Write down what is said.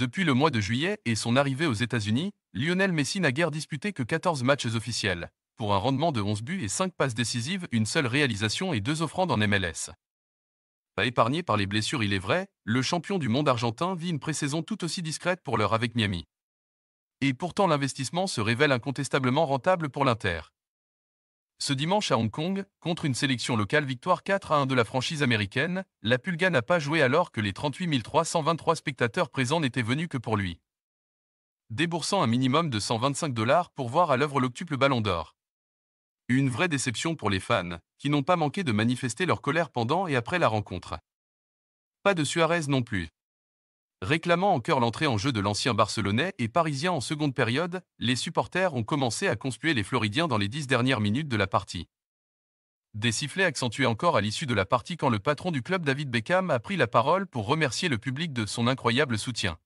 Depuis le mois de juillet et son arrivée aux États-Unis, Lionel Messi n'a guère disputé que 14 matchs officiels, pour un rendement de 11 buts et 5 passes décisives, une seule réalisation et deux offrandes en MLS. Pas épargné par les blessures, il est vrai, le champion du monde argentin vit une pré-saison tout aussi discrète pour l'heure avec Miami. Et pourtant l'investissement se révèle incontestablement rentable pour l'Inter. Ce dimanche à Hong Kong, contre une sélection locale victoire 4 à 1 de la franchise américaine, la Pulga n'a pas joué alors que les 38 323 spectateurs présents n'étaient venus que pour lui. Déboursant un minimum de 125 dollars pour voir à l'œuvre l'octuple ballon d'or. Une vraie déception pour les fans, qui n'ont pas manqué de manifester leur colère pendant et après la rencontre. Pas de Suarez non plus. Réclamant encore l'entrée en jeu de l'ancien Barcelonais et Parisien en seconde période, les supporters ont commencé à conspuer les Floridiens dans les dix dernières minutes de la partie. Des sifflets accentués encore à l'issue de la partie quand le patron du club David Beckham a pris la parole pour remercier le public de son incroyable soutien.